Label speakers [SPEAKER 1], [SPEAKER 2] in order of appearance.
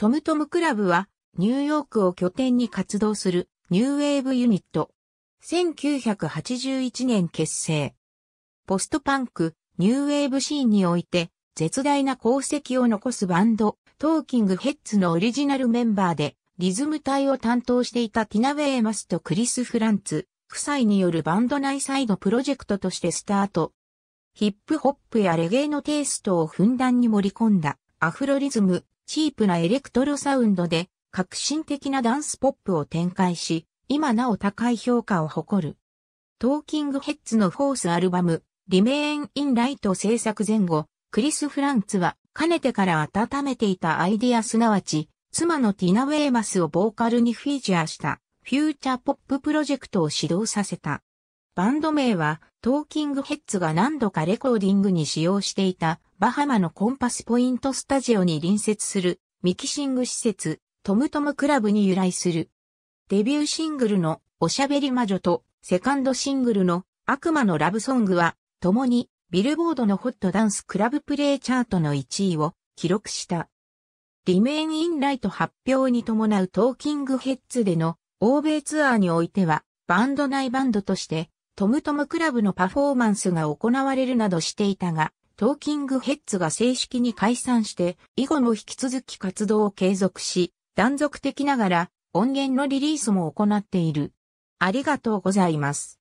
[SPEAKER 1] トムトムクラブは、ニューヨークを拠点に活動するニューウェーブユニット。1981年結成。ポストパンク、ニューウェーブシーンにおいて、絶大な功績を残すバンド、トーキングヘッズのオリジナルメンバーで、リズム隊を担当していたティナ・ウェーマスとクリス・フランツ、夫妻によるバンド内サイドプロジェクトとしてスタート。ヒップホップやレゲエのテイストをふんだんに盛り込んだアフロリズム、チープなエレクトロサウンドで革新的なダンスポップを展開し、今なお高い評価を誇る。トーキングヘッズのフォースアルバム、リメーン・イン・ライト制作前後、クリス・フランツは、かねてから温めていたアイディアすなわち、妻のティナ・ウェーマスをボーカルにフィーチャーした、フューチャーポッププロジェクトを始動させた。バンド名は、トーキングヘッズが何度かレコーディングに使用していた、バハマのコンパスポイントスタジオに隣接する、ミキシング施設、トムトムクラブに由来する。デビューシングルの、おしゃべり魔女と、セカンドシングルの、悪魔のラブソングは、共に、ビルボードのホットダンスクラブプレイチャートの1位を記録した。リメインインライト発表に伴うトーキングヘッズでの欧米ツアーにおいてはバンド内バンドとしてトムトムクラブのパフォーマンスが行われるなどしていたが、トーキングヘッズが正式に解散して、以後も引き続き活動を継続し、断続的ながら音源のリリースも行っている。ありがとうございます。